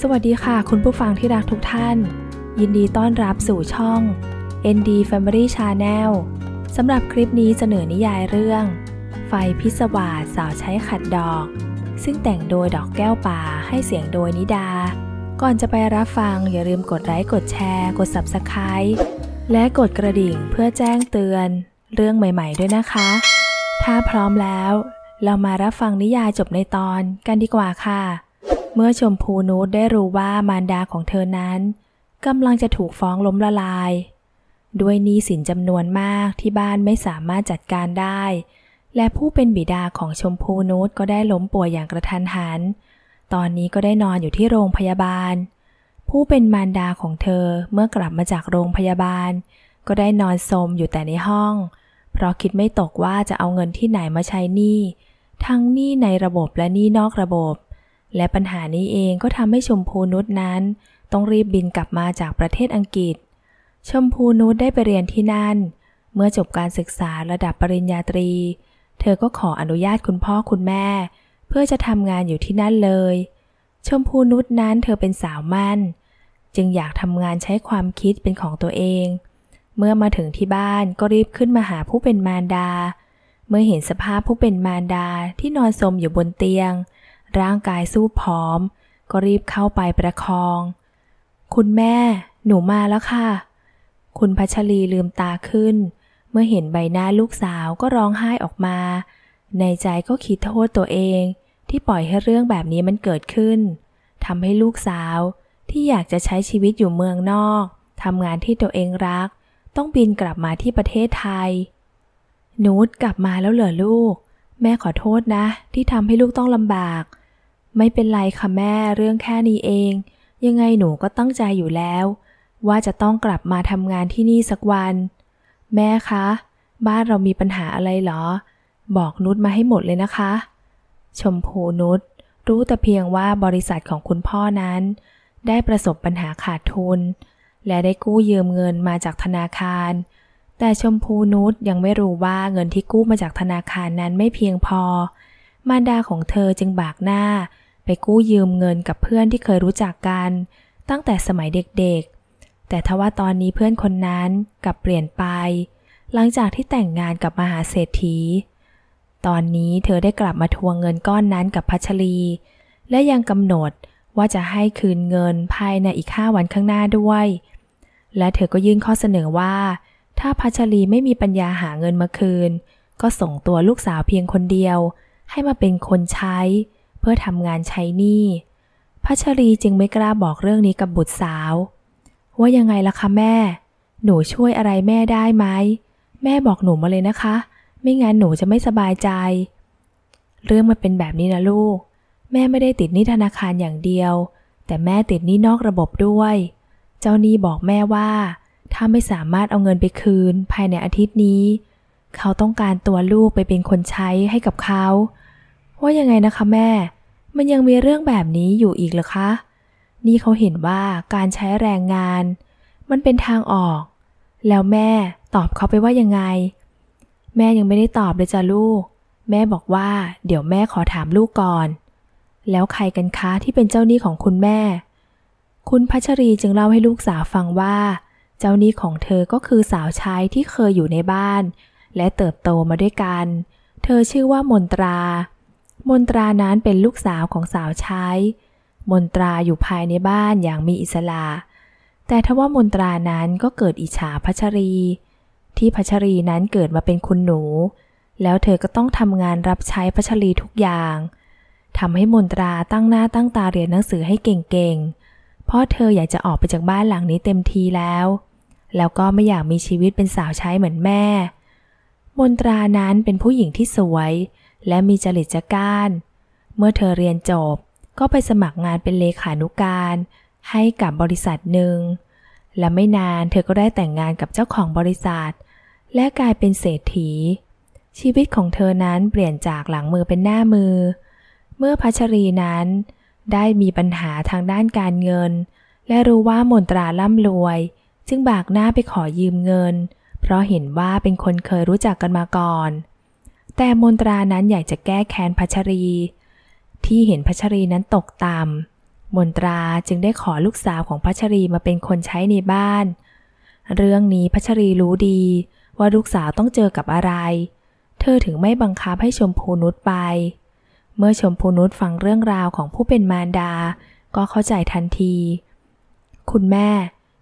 สวัสดีค่ะคุณผู้ฟังที่รักทุกท่าน ยินดีต้อนรับสู่ช่อง ND Family Channel สำหรับคลิปนี้เสนอนิยายเรื่อง ไฟพิศวาสสาวใช้ขัดดอก ซึ่งแต่งโดยดอกแก้วป่าให้เสียงโดยนิดา ก่อนจะไปรับฟังอย่าลืมกดไลค์ กดแชร์ กด Subscribe และกดกระดิ่งเพื่อแจ้งเตือน เรื่องใหม่ๆด้วยนะคะ ถ้าพร้อมแล้ว เรามารับฟังนิยายจบในตอนกันดีกว่าค่ะเมื่อชมพูนูตได้รู้ว่ามารดาของเธอนั้นกำลังจะถูกฟ้องล้มละลาย ด้วยหนี้สินจำนวนมากที่บ้านไม่สามารถจัดการได้ และผู้เป็นบิดาของชมพูนูตก็ได้ล้มป่วยอย่างกระทันหัน ตอนนี้ก็ได้นอนอยู่ที่โรงพยาบาล ผู้เป็นมารดาของเธอเมื่อกลับมาจากโรงพยาบาล ก็ได้นอนสมอยู่แต่ในห้อง เพราะคิดไม่ตกว่าจะเอาเงินที่ไหนมาใช้หนี้ทั้งหนี้ในระบบและหนี้นอกระบบและปัญหานี้เองก็ทำให้ชมพูนุชนั้น ต้องรีบบินกลับมาจากประเทศอังกฤษ ชมพูนุชได้ไปเรียนที่นั่น เมื่อจบการศึกษาระดับปริญญาตรี เธอก็ขออนุญาตคุณพ่อคุณแม่ เพื่อจะทำงานอยู่ที่นั่นเลย ชมพูนุชนั้นเธอเป็นสาวมั่น จึงอยากทำงานใช้ความคิดเป็นของตัวเอง เมื่อมาถึงที่บ้านก็รีบขึ้นมาหาผู้เป็นมารดา เมื่อเห็นสภาพผู้เป็นมารดาที่นอนสมอยู่บนเตียงร่างกายสู้ผอมก็รีบเข้าไปประคอง คุณแม่หนูมาแล้วค่ะ คุณพัชรีลืมตาขึ้น เมื่อเห็นใบหน้าลูกสาวก็ร้องไห้ออกมา ในใจก็คิดโทษตัวเอง ที่ปล่อยให้เรื่องแบบนี้มันเกิดขึ้นทำให้ลูกสาวที่อยากจะใช้ชีวิตอยู่เมืองนอกทำงานที่ตัวเองรัก ต้องบินกลับมาที่ประเทศไทยนูตกลับมาแล้วเหรอลูก แม่ขอโทษนะ ที่ทำให้ลูกต้องลำบากไม่เป็นไรค่ะแม่เรื่องแค่นี้เอง ยังไงหนูก็ตั้งใจอยู่แล้ว ว่าจะต้องกลับมาทำงานที่นี่สักวัน แม่คะ บ้านเรามีปัญหาอะไรหรอ บอกนุชมาให้หมดเลยนะคะ ชมพูนุชรู้แต่เพียงว่าบริษัทของคุณพ่อนั้น ได้ประสบปัญหาขาดทุน และได้กู้ยืมเงินมาจากธนาคาร แต่ชมพูนุชยังไม่รู้ว่าเงินที่กู้มาจากธนาคารนั้นไม่เพียงพอ มารดาของเธอจึงบากหน้าไปกู้ยืมเงินกับเพื่อนที่เคยรู้จักกัน ตั้งแต่สมัยเด็กๆ แต่ทว่าตอนนี้เพื่อนคนนั้นกลับเปลี่ยนไป หลังจากที่แต่งงานกับมหาเศรษฐี ตอนนี้เธอได้กลับมาทวงเงินก้อนนั้นกับพัชรีและยังกำหนดว่าจะให้คืนเงินภายในอีกห้าวันข้างหน้าด้วย และเธอก็ยื่นข้อเสนอว่า ถ้าพัชรีไม่มีปัญญาหาเงินมาคืน ก็ส่งตัวลูกสาวเพียงคนเดียว ให้มาเป็นคนใช้เพื่อทำงานใช้หนี้พัชรีจึงไม่กล้าบอกเรื่องนี้กับบุตรสาว ว่ายังไงล่ะคะแม่ หนูช่วยอะไรแม่ได้ไหม แม่บอกหนูมาเลยนะคะ ไม่งั้นหนูจะไม่สบายใจ เรื่องมันเป็นแบบนี้นะลูก แม่ไม่ได้ติดหนี้ธนาคารอย่างเดียว แต่แม่ติดหนี้นอกระบบด้วย เจ้าหนี้บอกแม่ว่า ถ้าไม่สามารถเอาเงินไปคืนภายในอาทิตย์นี้ เขาต้องการตัวลูกไปเป็นคนใช้ให้กับเขาว่ายังไงนะคะ แม่ มันยังมีเรื่องแบบนี้อยู่อีกเหรอคะ นี่เขาเห็นว่าการใช้แรงงานมันเป็นทางออก แล้วแม่ตอบเขาไปว่ายังไง แม่ยังไม่ได้ตอบเลยจ้ะลูก แม่บอกว่า เดี๋ยวแม่ขอถามลูกก่อน แล้วใครกันคะที่เป็นเจ้าหนี้ของคุณแม่ คุณพัชรีจึงเล่าให้ลูกสาวฟังว่า เจ้าหนี้ของเธอก็คือสาวใช้ที่เคยอยู่ในบ้าน และเติบโตมาด้วยกัน เธอชื่อว่ามนตรามนตรานั้นเป็นลูกสาวของสาวใช้ มนตราอยู่ภายในบ้านอย่างมีอิสระ แต่ทว่ามนตรานั้นก็เกิดอิจฉาพัชรี ที่พัชรีนั้นเกิดมาเป็นคุณหนู แล้วเธอก็ต้องทำงานรับใช้พัชรีทุกอย่าง ทำให้มนตราตั้งหน้าตั้งตาเรียนหนังสือให้เก่งๆ เพราะเธออยากจะออกไปจากบ้านหลังนี้เต็มทีแล้ว แล้วก็ไม่อยากมีชีวิตเป็นสาวใช้เหมือนแม่ มนตรานั้นเป็นผู้หญิงที่สวยและมีจริตจักการ เมื่อเธอเรียนจบก็ไปสมัครงานเป็นเลขานุการ ให้กับบริษัทหนึ่ง และไม่นานเธอก็ได้แต่งงานกับเจ้าของบริษัท และกลายเป็นเศรษฐี ชีวิตของเธอนั้นเปลี่ยนจากหลังมือเป็นหน้ามือ เมื่อพัชรีนั้นได้มีปัญหาทางด้านการเงิน และรู้ว่ามนตราล่ำรวย จึงบากหน้าไปขอยืมเงิน เพราะเห็นว่าเป็นคนเคยรู้จักกันมาก่อนแต่มนตรานั้นอยากจะแก้แค้นพัชรี ที่เห็นพัชรีนั้นตกต่ำมนตราจึงได้ขอลูกสาวของพัชรีมาเป็นคนใช้ในบ้าน เรื่องนี้พัชรีรู้ดีว่าลูกสาวต้องเจอกับอะไร เธอถึงไม่บังคับให้ชมพูนุชไป เมื่อชมพูนุชฟังเรื่องราวของผู้เป็นมารดา ก็เข้าใจทันที คุณแม่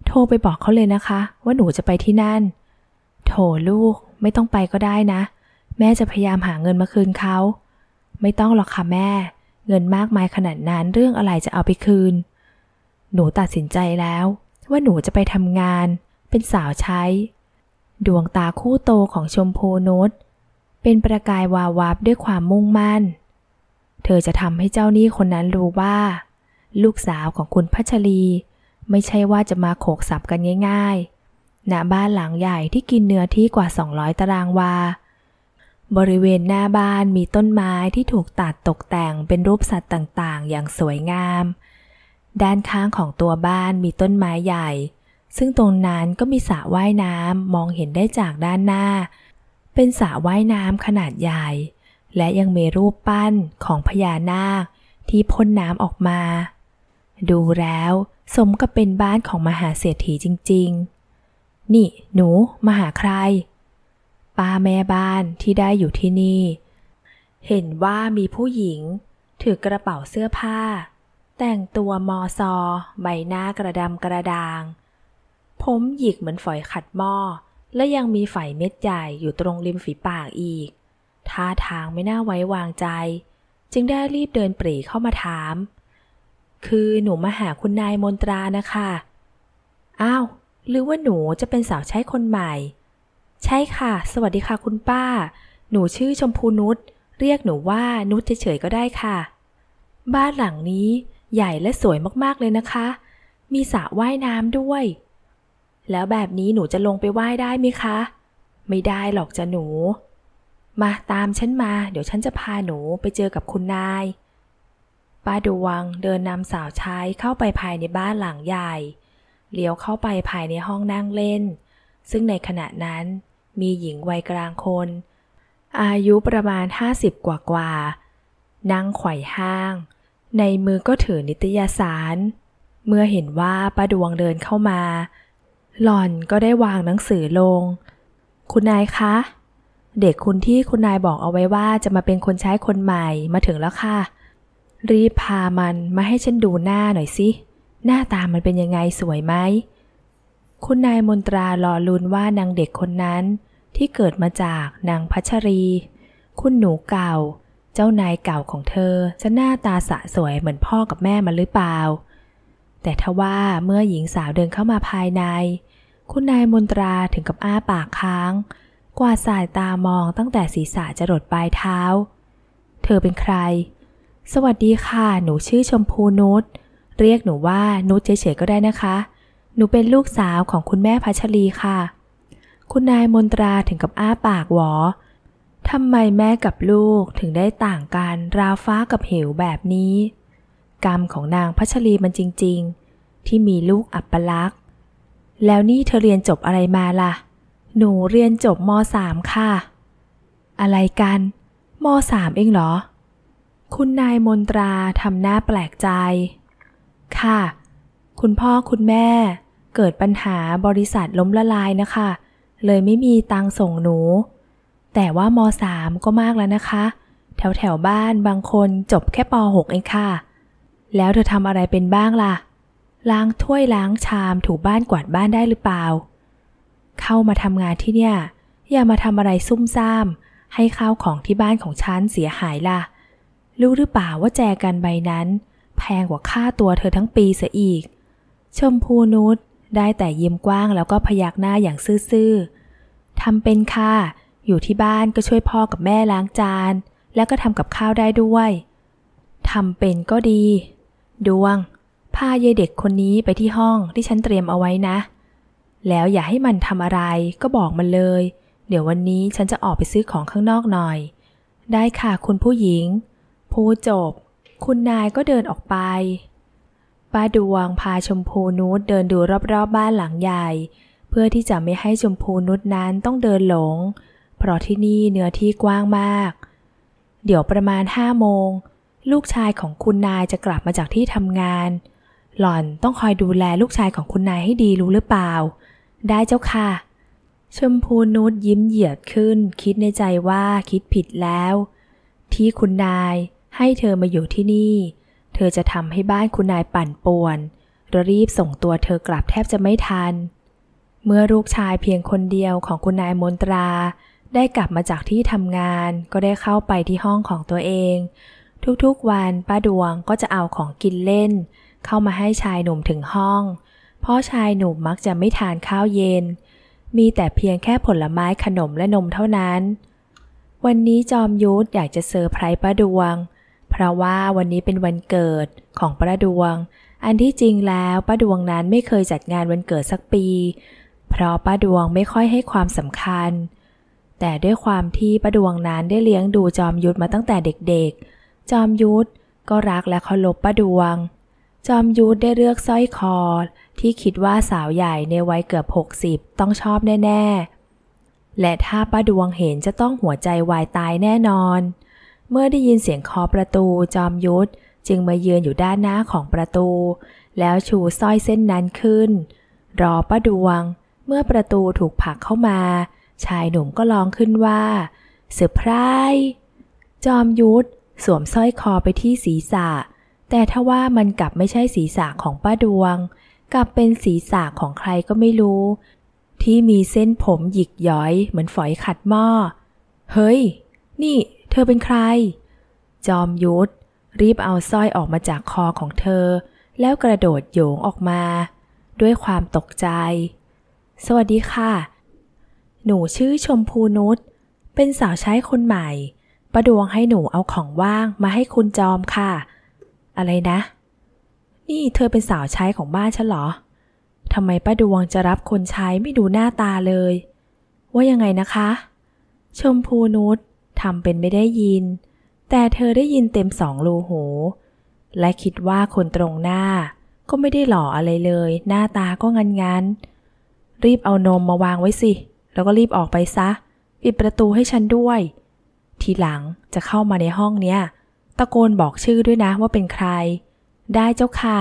โทรไปบอกเขาเลยนะคะว่าหนูจะไปที่นั่นโถลูกไม่ต้องไปก็ได้นะเแม่จะพยายามหาเงินมาคืนเขา ไม่ต้องหรอกค่ะแม่ เงินมากมายขนาดนั้นเรื่องอะไรจะเอาไปคืน หนูตัดสินใจแล้ว ว่าหนูจะไปทำงาน เป็นสาวใช้ ดวงตาคู่โตของชมพูนุชเป็นประกายวาววับด้วยความมุ่งมั่น เธอจะทำให้เจ้าหนี้คนนั้นรู้ว่า ลูกสาวของคุณพัชรีไม่ใช่ว่าจะมาโขกสับกันง่ายๆณบ้านหลังใหญ่ที่กินเนื้อที่กว่า 200ตารางวาบริเวณหน้าบ้านมีต้นไม้ที่ถูกตัดตกแต่งเป็นรูปสัตว์ต่างๆ อย่างสวยงาม ด้านข้างของตัวบ้านมีต้นไม้ใหญ่ ซึ่งตรงนั้นก็มีสระว่ายน้ำ มองเห็นได้จากด้านหน้า เป็นสระว่ายน้ำขนาดใหญ่ และยังมีรูปปั้นของพญานาคที่พ่นน้ำออกมา ดูแล้ว สมกับเป็นบ้านของมหาเศรษฐีจริงๆ นี่ หนูมาหาใครป้าแม่บ้านที่ได้อยู่ที่นี่ เห็นว่ามีผู้หญิงถือกระเป๋าเสื้อผ้า แต่งตัวมอซอใบหน้ากระดำกระดาง ผมหยิกเหมือนฝอยขัดหม้อและยังมีฝอยเม็ดใหญ่อยู่ตรงริมฝีปากอีกท่าทางไม่น่าไว้วางใจ จึงได้รีบเดินปรีเข้ามาถาม คือหนูมาหาคุณนายมนตรานะคะอ้าว หรือว่าหนูจะเป็นสาวใช้คนใหม่ใช่ค่ะ สวัสดีค่ะคุณป้า หนูชื่อชมพูนุช เรียกหนูว่านุชเฉยๆก็ได้ค่ะ บ้านหลังนี้ใหญ่และสวยมากๆเลยนะคะ มีสระว่ายน้ำด้วย แล้วแบบนี้หนูจะลงไปว่ายได้ไหมคะ ไม่ได้หรอกจ้ะหนู มาตามฉันมา เดี๋ยวฉันจะพาหนูไปเจอกับคุณนาย ป้าดวงเดินนำสาวใช้เข้าไปภายในบ้านหลังใหญ่ เลี้ยวเข้าไปภายในห้องนั่งเล่น ซึ่งในขณะนั้นมีหญิงวัยกลางคน อายุประมาณ50กว่ากว่า นั่งไขว่ห้าง ในมือก็ถือนิตยสาร เมื่อเห็นว่าป้าดวงเดินเข้ามา หล่อนก็ได้วางหนังสือลง คุณนายคะ เด็กคุณที่คุณนายบอกเอาไว้ว่าจะมาเป็นคนใช้คนใหม่มาถึงแล้วค่ะ รีบพามันมาให้ฉันดูหน้าหน่อยสิหน้าตามันเป็นยังไงสวยไหมคุณนายมนตรารอลุ้นว่านางเด็กคนนั้นที่เกิดมาจากนางพัชรี คุณหนูเก่า เจ้านายเก่าของเธอ จะหน้าตาสะสวยเหมือนพ่อกับแม่มาหรือเปล่า แต่ทว่าเมื่อหญิงสาวเดินเข้ามาภายใน คุณนายมนตราถึงกับอ้าปากค้าง กวาดสายตามองตั้งแต่ศีรษะจรดปลายเท้า เธอเป็นใคร สวัสดีค่ะ หนูชื่อชมพูนุช เรียกหนูว่านุชเฉยๆก็ได้นะคะ หนูเป็นลูกสาวของคุณแม่พัชรีค่ะคุณนายมนตราถึงกับอ้าปากหวอทำไมแม่กับลูกถึงได้ต่างกัน ราวฟ้ากับเหวแบบนี้ กรรมของนางพัชรีมันจริง ๆ ที่มีลูกอัปลักษณ์แล้วนี่เธอเรียนจบอะไรมาล่ะ หนูเรียนจบมสามค่ะ อะไรกันมสามเองเหรอ คุณนายมนตราทำหน้าแปลกใจ ค่ะ คุณพ่อคุณแม่เกิดปัญหาบริษัทล้มละลายนะคะเลยไม่มีตังส่งหนู แต่ว่ามสามก็มากแล้วนะคะ แถวแถวบ้านบางคนจบแค่ป .6 เองค่ะ แล้วเธอทำอะไรเป็นบ้างล่ะ ล้างถ้วยล้างชามถูบ้านกวาดบ้านได้หรือเปล่า เข้ามาทำงานที่เนี่ย อย่ามาทำอะไร ซุ่มซ่ามให้ข้าวของที่บ้านของฉัน เสียหายล่ะ รู้หรือเปล่าว่าแจกันใบนั้น แพงกว่าค่าตัวเธอทั้งปีเสียอีกชมพูนุชได้แต่ยิ้มกว้างแล้วก็พยักหน้าอย่างซื่อๆ ทำเป็นค่ะ อยู่ที่บ้านก็ช่วยพ่อกับแม่ล้างจาน แล้วก็ทำกับข้าวได้ด้วย ทำเป็นก็ดี ดวงพาเยเด็กคนนี้ไปที่ห้องที่ฉันเตรียมเอาไว้นะ แล้วอย่าให้มันทำอะไร ก็บอกมันเลย เดี๋ยววันนี้ฉันจะออกไปซื้อของข้างนอกหน่อย ได้ค่ะคุณผู้หญิงผู้จบ คุณนายก็เดินออกไปป้าดวงพาชมพูนุชเดินดูรอบๆบบ้านหลังใหญ่ เพื่อที่จะไม่ให้ชมพูนุชนั้นต้องเดินหลง เพราะที่นี่เนื้อที่กว้างมาก เดี๋ยวประมาณห้าโมง ลูกชายของคุณนายจะกลับมาจากที่ทำงาน หล่อนต้องคอยดูแลลูกชายของคุณนายให้ดีรู้หรือเปล่า ได้เจ้าค่ะ ชมพูนุชยิ้มเหยียดขึ้นคิดในใจว่าคิดผิดแล้ว ที่คุณนายให้เธอมาอยู่ที่นี่ธอจะทำให้บ้านคุณนายปั่นป่วนรรีบส่งตัวเธอกลับแทบจะไม่ทัน เมื่อลูกชายเพียงคนเดียวของคุณนายมนตรา ได้กลับมาจากที่ทำงาน ก็ได้เข้าไปที่ห้องของตัวเอง ทุกๆวัน ป้าดวงก็จะเอาของกินเล่น เข้ามาให้ชายหนุ่มถึงห้อง เพราะชายหนุ่มมักจะไม่ทานข้าวเย็น มีแต่เพียงแค่ผลไม้ขนมและนมเท่านั้น วันนี้จอมยุทธอยากจะเซอร์ไพรส์ป้าดวงพราะว่าวันนี้เป็นวันเกิดของประดวง อันที่จริงแล้วป้าดวงนั้นไม่เคยจัดงานวันเกิดสักปี เพราะป้าดวงไม่ค่อยให้ความสำคัญ แต่ด้วยความที่ป้าดวงนั้นได้เลี้ยงดูจอมยุทธมาตั้งแต่เด็ก ๆ จอมยุทธก็รักและเคารพป้าดวง จอมยุทธได้เลือกสร้อยคอ ที่คิดว่าสาวใหญ่ในวัยเกือบ 60 ต้องชอบแน่ ๆ และถ้าป้าดวงเห็นจะต้องหัวใจวายตายแน่นอนเมื่อได้ยินเสียงเคาะประตู จอมยุทธจึงมาเยือนอยู่ด้านหน้าของประตู แล้วชูสร้อยเส้นนั้นขึ้น รอป้าดวง เมื่อประตูถูกผลักเข้ามา ชายหนุ่มก็ร้องขึ้นว่าเซอร์ไพรส์จอมยุทธสวมสร้อยคอไปที่ศีรษะ แต่ทว่ามันกลับไม่ใช่ศีรษะของป้าดวง กลับเป็นศีรษะของใครก็ไม่รู้ ที่มีเส้นผมหยิกย้อย เหมือนฝอยขัดหม้อ เฮ้ย นี่เธอเป็นใคร จอมยุทธรีบเอาสร้อยออกมาจากคอของเธอ แล้วกระโดดโยงออกมา ด้วยความตกใจ สวัสดีค่ะ หนูชื่อชมพูนุช เป็นสาวใช้คนใหม่ ประดวงให้หนูเอาของว่างมาให้คุณจอมค่ะ อะไรนะ นี่ เธอเป็นสาวใช้ของบ้านฉันเหรอทำไมประดวงจะรับคนใช้ไม่ดูหน้าตาเลย ว่ายังไงนะคะ ชมพูนุชทำเป็นไม่ได้ยิน แต่เธอได้ยินเต็มสองรูหู และคิดว่าคนตรงหน้า ก็ไม่ได้หล่ออะไรเลย หน้าตาก็งันงันรีบเอานมมาวางไว้สิ แล้วก็รีบออกไปซะ ปิดประตูให้ฉันด้วย ทีหลังจะเข้ามาในห้องเนี้ย ตะโกนบอกชื่อด้วยนะว่าเป็นใคร ได้เจ้าค่ะ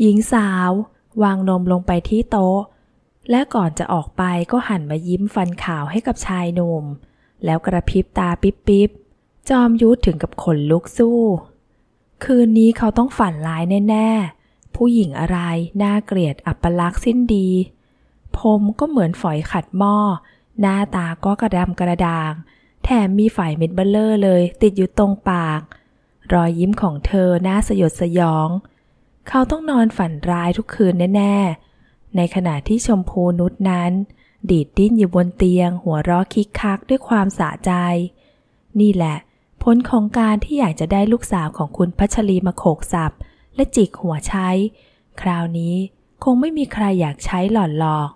หญิงสาว วางนมลงไปที่โต๊ะ และก่อนจะออกไปก็หันมายิ้มฟันขาวให้กับชายหนุ่มแล้วกระพริบตาปิ๊บปิ๊บจอมยุทธถึงกับขนลุกสู้ คืนนี้เขาต้องฝันร้ายแน่ ๆ ผู้หญิงอะไร น่าเกลียดอัปลักษณ์สิ้นดี ผมก็เหมือนฝอยขัดหม้อหน้าตาก็กระดำกระด่าง แถมมีฝ่ายเม็ดเบลเลอร์เลยติดอยู่ตรงปาก รอยยิ้มของเธอน่าสยดสยอง เขาต้องนอนฝันร้ายทุกคืนแน่ ๆ ในขณะที่ชมพูนุชนั้นดีดดิ้นอยู่บนเตียงหัวเราะคิกคักด้วยความสะใจ นี่แหละ ผลของการที่อยากจะได้ลูกสาวของคุณพัชรีมาโขกสับและจิกหัวใช้ คราวนี้คงไม่มีใครอยากใช้หล่อนหลอก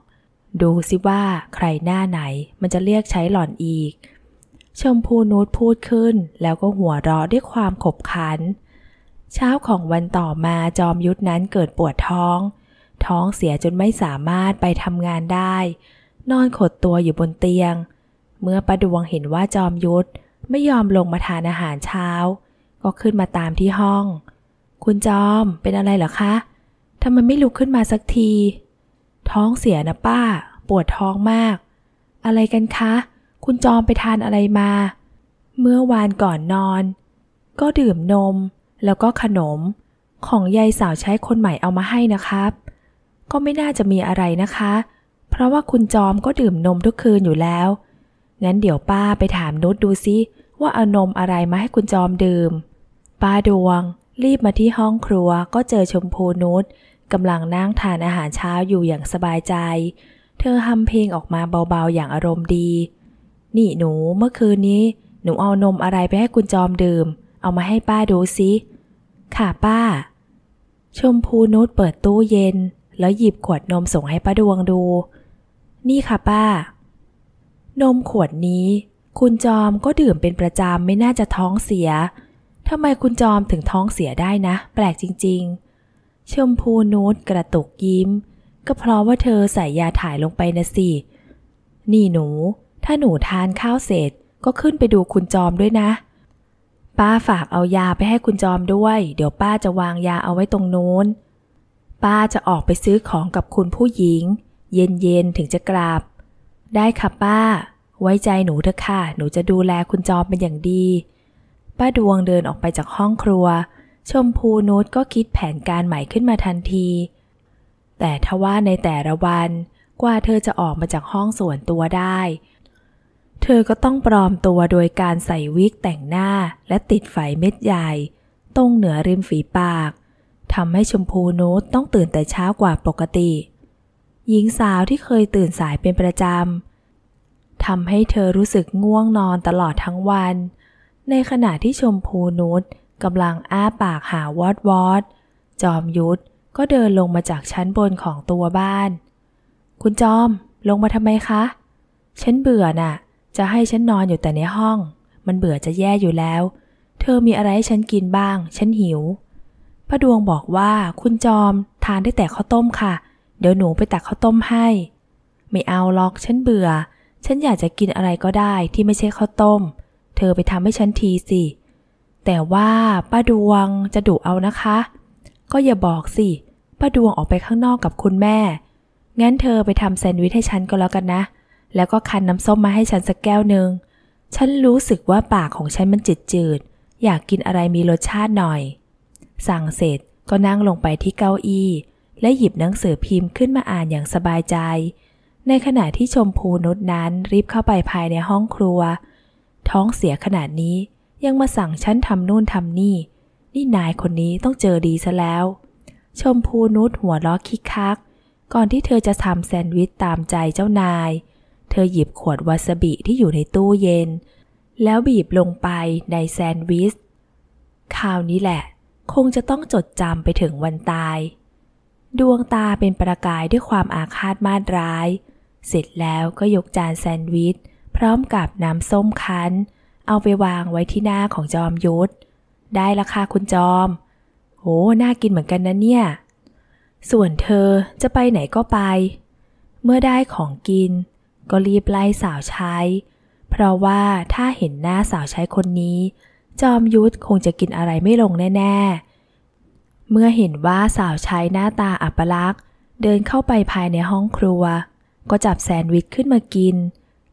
ดูสิว่าใครหน้าไหนมันจะเรียกใช้หล่อนอีก ชมพูนูดพูดขึ้นแล้วก็หัวเราะด้วยความขบขัน เช้าของวันต่อมาจอมยุทธนั้นเกิดปวดท้อง ท้องเสียจนไม่สามารถไปทำงานได้นอนขดตัวอยู่บนเตียง เมื่อประดวงเห็นว่าจอมยุทธไม่ยอมลงมาทานอาหารเช้า ก็ขึ้นมาตามที่ห้อง คุณจอมเป็นอะไรเหรอคะทำไมไม่ลุกขึ้นมาสักที ท้องเสียนะป้า ปวดท้องมาก อะไรกันคะ คุณจอมไปทานอะไรมา เมื่อวานก่อนนอน ก็ดื่มนมแล้วก็ขนม ของยายสาวใช้คนใหม่เอามาให้นะครับ ก็ไม่น่าจะมีอะไรนะคะเพราะว่าคุณจอมก็ดื่มนมทุกคืนอยู่แล้ว งั้นเดี๋ยวป้าไปถามนุชดูซิ ว่าเอานมอะไรมาให้คุณจอมดื่ม ป้าดวงรีบมาที่ห้องครัวก็เจอชมพูนุชกำลังนั่งทานอาหารเช้าอยู่อย่างสบายใจ เธอทำเพลงออกมาเบาๆอย่างอารมณ์ดี นี่หนูเมื่อคืนนี้ หนูเอานมอะไรไปให้คุณจอมดื่ม เอามาให้ป้าดูซิ ค่ะป้า ชมพูนุชเปิดตู้เย็น แล้วหยิบขวดนมส่งให้ป้าดวงดูนี่ค่ะป้า นมขวดนี้คุณจอมก็ดื่มเป็นประจำไม่น่าจะท้องเสีย ทำไมคุณจอมถึงท้องเสียได้นะแปลกจริงๆชมพูนูดกระตุกยิ้ม ก็เพราะว่าเธอใส่ยาถ่ายลงไปนะสิ นี่หนู ถ้าหนูทานข้าวเสร็จก็ขึ้นไปดูคุณจอมด้วยนะ ป้าฝากเอายาไปให้คุณจอมด้วย เดี๋ยวป้าจะวางยาเอาไว้ตรงนู้น ป้าจะออกไปซื้อของกับคุณผู้หญิงเย็นๆ ถึงจะกราบ ได้ค่ะป้า ไว้ใจหนูเถอะค่ะ หนูจะดูแลคุณจอมเป็นอย่างดี ป้าดวงเดินออกไปจากห้องครัว ชมพูนุชก็คิดแผนการใหม่ขึ้นมาทันที แต่ทว่าในแต่ละวัน กว่าเธอจะออกมาจากห้องส่วนตัวได้ เธอก็ต้องปลอมตัวโดยการใส่วิกแต่งหน้าและติดไฝเม็ดใหญ่ตรงเหนือริมฝีปากทำให้ชมพูนุชต้องตื่นแต่เช้ากว่าปกติเหญิงสาวที่เคยตื่นสายเป็นประจำทำให้เธอรู้สึกง่วงนอนตลอดทั้งวัน ในขณะที่ชมพูนุชกำลังอ้าปากหาวอดวอดจอมยุทธก็เดินลงมาจากชั้นบนของตัวบ้าน คุณจอมลงมาทำไมคะ ฉันเบื่อน่ะ จะให้ฉันนอนอยู่แต่ในห้อง มันเบื่อจะแย่อยู่แล้ว เธอมีอะไรให้ฉันกินบ้างฉันหิวพระดวงบอกว่าคุณจอมทานได้แต่ข้าวต้มค่ะเดี๋ยวหนูไปตักข้าวต้มให้ ไม่เอาล็อกฉันเบื่อ ฉันอยากจะกินอะไรก็ได้ที่ไม่ใช่ข้าวต้ม เธอไปทำให้ฉันทีสิ แต่ว่าป้าดวงจะดุเอานะคะ ก็อย่าบอกสิ ป้าดวงออกไปข้างนอกกับคุณแม่ งั้นเธอไปทำแซนด์วิชให้ฉันก็แล้วกันนะ แล้วก็คันน้ำส้มมาให้ฉันสักแก้วหนึ่ง ฉันรู้สึกว่าปากของฉันมันจืดจืด อยากกินอะไรมีรสชาติหน่อย สั่งเสร็จก็นั่งลงไปที่เก้าอี้และหยิบหนังสือพิมพ์ขึ้นมาอ่านอย่างสบายใจ ในขณะที่ชมพูนุชนั้นรีบเข้าไปภายในห้องครัว ท้องเสียขนาดนี้ยังมาสั่งฉันทำนู่นทำนี่ นี่นายคนนี้ต้องเจอดีซะแล้ว ชมพูนุชหัวล้อคิกคักก่อนที่เธอจะทำแซนด์วิชตามใจเจ้านาย เธอหยิบขวดวาซาบิที่อยู่ในตู้เย็น แล้วบีบลงไปในแซนด์วิชคราวนี้แหละ คงจะต้องจดจำไปถึงวันตายดวงตาเป็นประกายด้วยความอาฆาตมาดร้าย เสร็จแล้วก็ยกจานแซนด์วิช พร้อมกับน้ำส้มคั้น เอาไปวางไว้ที่หน้าของจอมยุทธได้ราคาคุณจอมโหน่ากินเหมือนกันนะเนี่ย ส่วนเธอจะไปไหนก็ไป เมื่อได้ของกิน ก็รีบไล่สาวใช้ เพราะว่าถ้าเห็นหน้าสาวใช้คนนี้ จอมยุทธคงจะกินอะไรไม่ลงแน่ ๆเมื่อเห็นว่าสาวใช้หน้าตาอัปลักษ์เดินเข้าไปภายในห้องครัว ก็จับแซนด์วิชขึ้นมากิน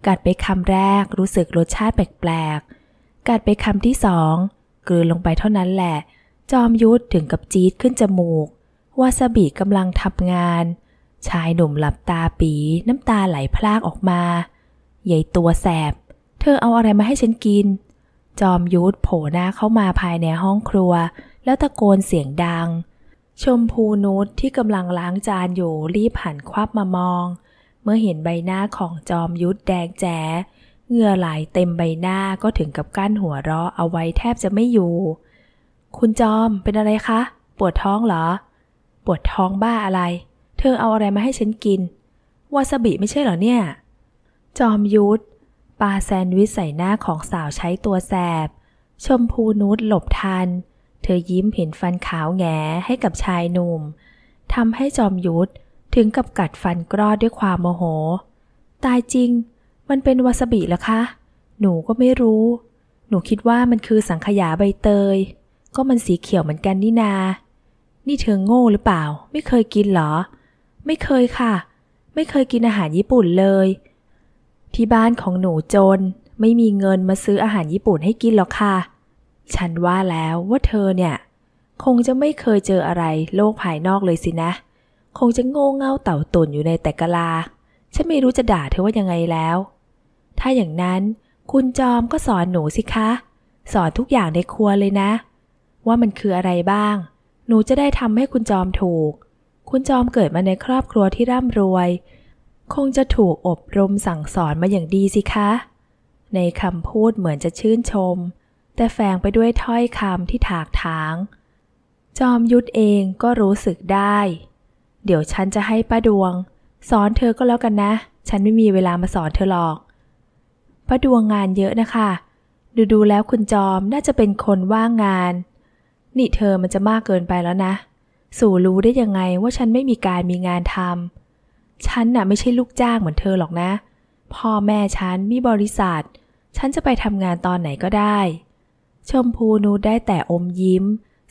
กัดไปคำแรกรู้สึกรสชาติแปลกๆกัดไปคำที่สองกลืนลงไปเท่านั้นแหละ จอมยุทธถึงกับจี๊ดขึ้นจมูก วาซาบิกำลังทำงาน ชายหนุ่มหลับตาปี น้ำตาไหลพลากออกมา ใหญ่ตัวแสบ เธอเอาอะไรมาให้ฉันกิน จอมยุทธโผล่หน้าเข้ามาภายในห้องครัวแล้วตะโกนเสียงดัง ชมพูนุชที่กำลังล้างจานอยู่รีบหันควับมามอง เมื่อเห็นใบหน้าของจอมยุทธแดงแจ๋ เหงื่อไหลเต็มใบหน้าก็ถึงกับกั้นหัวเราะเอาไว้แทบจะไม่อยู่ คุณจอมเป็นอะไรคะ ปวดท้องเหรอ ปวดท้องบ้าอะไร เธอเอาอะไรมาให้ฉันกิน วาซาบิไม่ใช่เหรอเนี่ย จอมยุทธปาแซนวิชใส่หน้าของสาวใช้ตัวแสบ ชมพูนูตหลบทันเธอยิ้มเห็นฟันขาวแงให้กับชายหนุ่มทำให้จอมยุทธถึงกับกัดฟันกรอดด้วยความโมโห ตายจริง มันเป็นวาซาบิเหรอคะ หนูก็ไม่รู้ หนูคิดว่ามันคือสังขยาใบเตย ก็มันสีเขียวเหมือนกันนี่นา นี่เธอโง่หรือเปล่า ไม่เคยกินหรอ ไม่เคยค่ะ ไม่เคยกินอาหารญี่ปุ่นเลย ที่บ้านของหนูจน ไม่มีเงินมาซื้ออาหารญี่ปุ่นให้กินหรอกค่ะฉันว่าแล้วว่าเธอเนี่ย คงจะไม่เคยเจออะไร โลกภายนอกเลยสินะ คงจะโง่เง่าเต่าตุ่นอยู่ในแต่กะลา ฉันไม่รู้จะด่าเธอว่ายังไงแล้ว ถ้าอย่างนั้น คุณจอมก็สอนหนูสิคะ สอนทุกอย่างในครัวเลยนะ ว่ามันคืออะไรบ้าง หนูจะได้ทำให้คุณจอมถูก คุณจอมเกิดมาในครอบครัวที่ร่ำรวย คงจะถูกอบรมสั่งสอนมาอย่างดีสิคะ ในคำพูดเหมือนจะชื่นชมแต่แฝงไปด้วยถ้อยคำที่ถากถาง จอมยุทธเองก็รู้สึกได้ เดี๋ยวฉันจะให้ป้าดวง สอนเธอก็แล้วกันนะ ฉันไม่มีเวลามาสอนเธอหรอก ป้าดวงงานเยอะนะคะ ดูดูแล้วคุณจอมน่าจะเป็นคนว่างงาน นี่เธอมันจะมากเกินไปแล้วนะ สู่รู้ได้ยังไงว่าฉันไม่มีการมีงานทำ ฉันน่ะไม่ใช่ลูกจ้างเหมือนเธอหรอกนะ พ่อแม่ฉันมีบริษัท ฉันจะไปทำงานตอนไหนก็ได้ชมพูนูได้แต่อมยิ้ม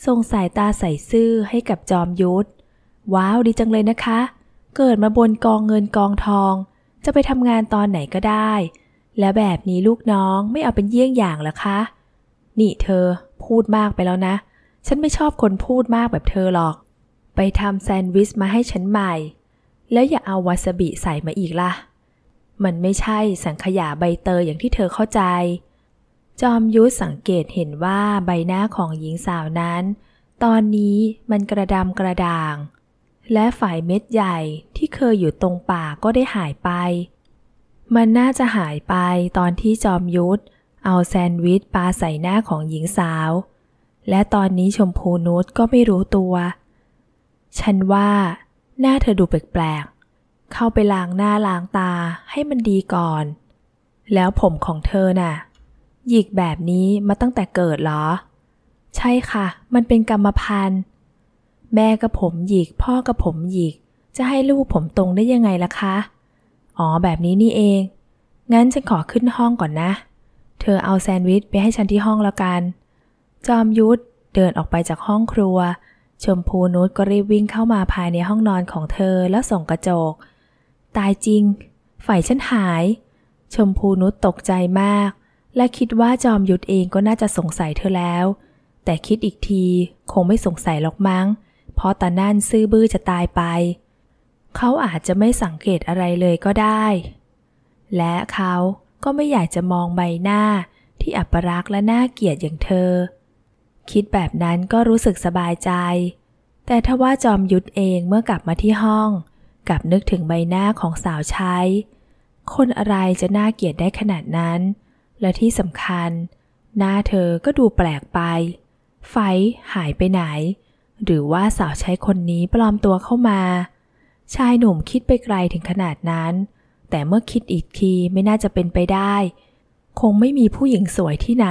ส่งสายตาใส่ซื่อให้กับจอมยุทธว้าวดีจังเลยนะคะ เกิดมาบนกองเงินกองทอง จะไปทำงานตอนไหนก็ได้ แล้วแบบนี้ลูกน้องไม่เอาเป็นเยี่ยงอย่างหรอคะ นี่เธอพูดมากไปแล้วนะ ฉันไม่ชอบคนพูดมากแบบเธอหรอก ไปทำแซนด์วิชมาให้ฉันใหม่ แล้วอย่าเอาวาซาบิใส่มาอีกล่ะมันไม่ใช่สังขยาใบเตยออย่างที่เธอเข้าใจจอมยุทธสังเกตเห็นว่าใบหน้าของหญิงสาวนั้น ตอนนี้มันกระดำกระด่าง และฝ่ายเม็ดใหญ่ที่เคยอยู่ตรงปากก็ได้หายไป มันน่าจะหายไปตอนที่จอมยุทธเอาแซนด์วิชปลาใส่หน้าของหญิงสาว และตอนนี้ชมพูนุชก็ไม่รู้ตัว ฉันว่า หน้าเธอดูแปลกๆเข้าไปล้างหน้าล้างตาให้มันดีก่อน แล้วผมของเธอน่ะหยิกแบบนี้มาตั้งแต่เกิดเหรอ ใช่ค่ะ มันเป็นกรรมพันธุ์ แม่กับผมหยิก พ่อกับผมหยิก จะให้ลูกผมตรงได้ยังไงล่ะคะ อ๋อ แบบนี้นี่เอง งั้นฉันขอขึ้นห้องก่อนนะ เธอเอาแซนด์วิชไปให้ฉันที่ห้องแล้วกัน จอมยุทธเดินออกไปจากห้องครัว ชมพูนุชก็รีบวิ่งเข้ามาภายในห้องนอนของเธอแล้วส่งกระจก ตายจริง ฝ่ายฉันหาย ชมพูนุชตกใจมากและคิดว่าจอมยุทธเองก็น่าจะสงสัยเธอแล้ว แต่คิดอีกทีคงไม่สงสัยหรอกมั้ง เพราะตานั่นซื่อบื้อจะตายไป เขาอาจจะไม่สังเกตอะไรเลยก็ได้ และเขาก็ไม่อยากจะมองใบหน้าที่อัปรักษ์และน่าเกลียดอย่างเธอ คิดแบบนั้นก็รู้สึกสบายใจ แต่ทว่าจอมยุทธเองเมื่อกลับมาที่ห้อง กลับนึกถึงใบหน้าของสาวใช้ คนอะไรจะน่าเกลียดได้ขนาดนั้นและที่สำคัญหน้าเธอก็ดูแปลกไป ไฟหายไปไหน หรือว่าสาวใช้คนนี้ปลอมตัวเข้ามา ชายหนุ่มคิดไปไกลถึงขนาดนั้น แต่เมื่อคิดอีกที ไม่น่าจะเป็นไปได้ คงไม่มีผู้หญิงสวยที่ไหน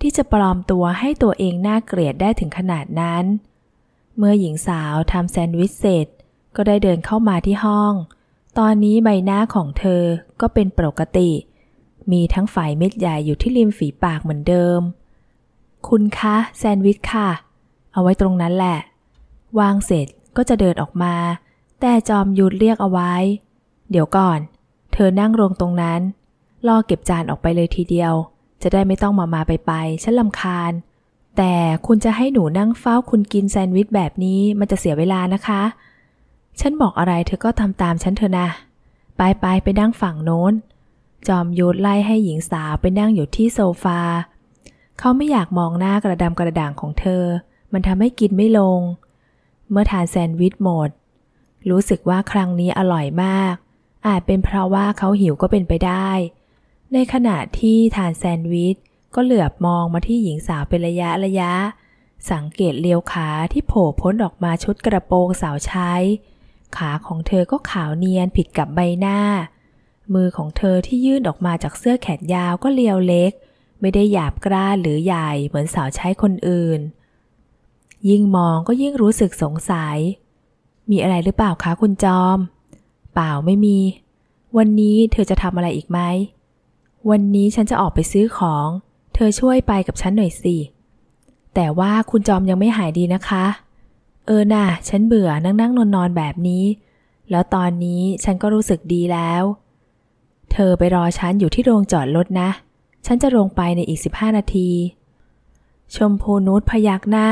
ที่จะปลอมตัวให้ตัวเองน่าเกลียดได้ถึงขนาดนั้น เมื่อหญิงสาวทำแซนด์วิชเสร็จ ก็ได้เดินเข้ามาที่ห้อง ตอนนี้ใบหน้าของเธอก็เป็นปกติเมีทั้งฝ่ายเม็ดใหญ่อยู่ที่ริมฝีปากเหมือนเดิม คุณคะแซนด์วิชค่ะ เอาไว้ตรงนั้นแหละ วางเสร็จก็จะเดินออกมา แต่จอมยุทธเรียกเอาไว้ เดี๋ยวก่อน เธอนั่งลงตรงนั้น รอเก็บจานออกไปเลยทีเดียว จะได้ไม่ต้องมามาไปไปฉันลำคาญ แต่คุณจะให้หนูนั่งเฝ้าคุณกินแซนด์วิชแบบนี้มันจะเสียเวลานะคะ ฉันบอกอะไรเธอก็ทำตามฉันเถอะนะ ไปไปไปนั่งฝั่งโน้นจอมยุทธไล่ให้หญิงสาวไปนั่งอยู่ที่โซฟา เขาไม่อยากมองหน้ากระดำกระด่างของเธอ มันทำให้กินไม่ลง เมื่อทานแซนด์วิชหมด รู้สึกว่าครั้งนี้อร่อยมาก อาจเป็นเพราะว่าเขาหิวก็เป็นไปได้ ในขณะที่ทานแซนด์วิชก็เหลือบมองมาที่หญิงสาวเป็นระยะระยะ สังเกตเลียวขาที่โผล่พ้นออกมาชุดกระโปรงสาวใช้ ขาของเธอก็ขาวเนียนผิดกับใบหน้ามือของเธอที่ยื่นออกมาจากเสื้อแขนยาวก็เลียวเล็ก ไม่ได้หยาบกร้าหรือใหญ่เหมือนสาวใช้คนอื่น ยิ่งมองก็ยิ่งรู้สึกสงสัย มีอะไรหรือเปล่าคะคุณจอม เปล่าไม่มี วันนี้เธอจะทำอะไรอีกไหม วันนี้ฉันจะออกไปซื้อของ เธอช่วยไปกับฉันหน่อยสิ แต่ว่าคุณจอมยังไม่หายดีนะคะ เออน่ะ ฉันเบื่อนั่งนั่งนอนนอนแบบนี้ แล้วตอนนี้ฉันก็รู้สึกดีแล้วเธอไปรอฉันอยู่ที่โรงจอดรถนะ ฉันจะลงไปในอีก 15 นาที ชมพูนุชพยักหน้า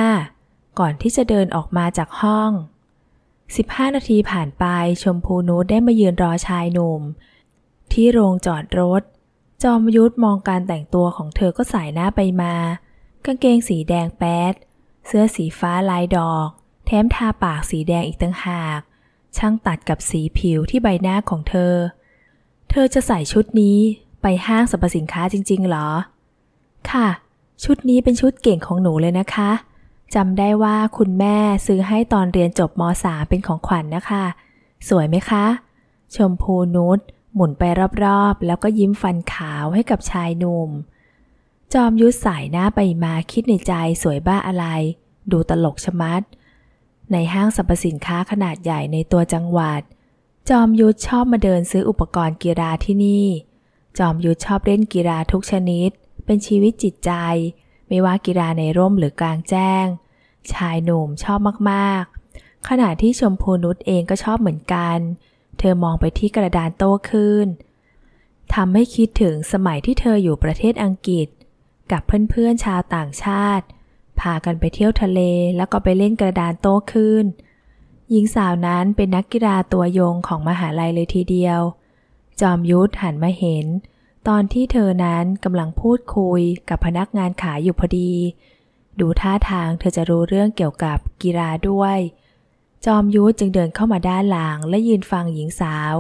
ก่อนที่จะเดินออกมาจากห้อง 15 นาทีผ่านไปชมพูนุชได้มายืนรอชายหนุ่ม ที่โรงจอดรถ จอมยุทธมองการแต่งตัวของเธอก็สายหน้าไปมา กางเกงสีแดงแป๊ด เสื้อสีฟ้าลายดอกแถมทาปากสีแดงอีกตั้งหาก ช่างตัดกับสีผิวที่ใบหน้าของเธอเธอจะใส่ชุดนี้ไปห้างสรรพสินค้าจริงๆหรอ ค่ะ ชุดนี้เป็นชุดเก่งของหนูเลยนะคะจำได้ว่าคุณแม่ซื้อให้ตอนเรียนจบม .3 เป็นของขวัญนนะคะ สวยไหมคะ ชมพูนุชหมุนไปรอบๆ แล้วก็ยิ้มฟันขาวให้กับชายหนุ่ม จอมยุทธสายหน้าไปมาคิดในใจสวยบ้าอะไร ดูตลกชะมัด ในห้างสรรพสินค้าขนาดใหญ่ในตัวจังหวัดจอมยุทธชอบมาเดินซื้ออุปกรณ์กีฬาที่นี่ จอมยุทธชอบเล่นกีฬาทุกชนิด เป็นชีวิตจิตใจ ไม่ว่ากีฬาในร่มหรือกลางแจ้ง ชายหนุ่มชอบมากๆ ขณะที่ชมพูนุชเองก็ชอบเหมือนกัน เธอมองไปที่กระดานโต้คลื่นทำให้คิดถึงสมัยที่เธออยู่ประเทศอังกฤษ กับเพื่อนๆชาวต่างชาติ พากันไปเที่ยวทะเลแล้วก็ไปเล่นกระดานโต้คลื่นหญิงสาวนั้นเป็นนักกีฬาตัวยงของมหาลัยเลยทีเดียว จอมยุทธหันมาเห็น ตอนที่เธอนั้นกำลังพูดคุยกับพนักงานขายอยู่พอดี ดูท่าทางเธอจะรู้เรื่องเกี่ยวกับกีฬาด้วย จอมยุทธจึงเดินเข้ามาด้านหลังและยืนฟังหญิงสาว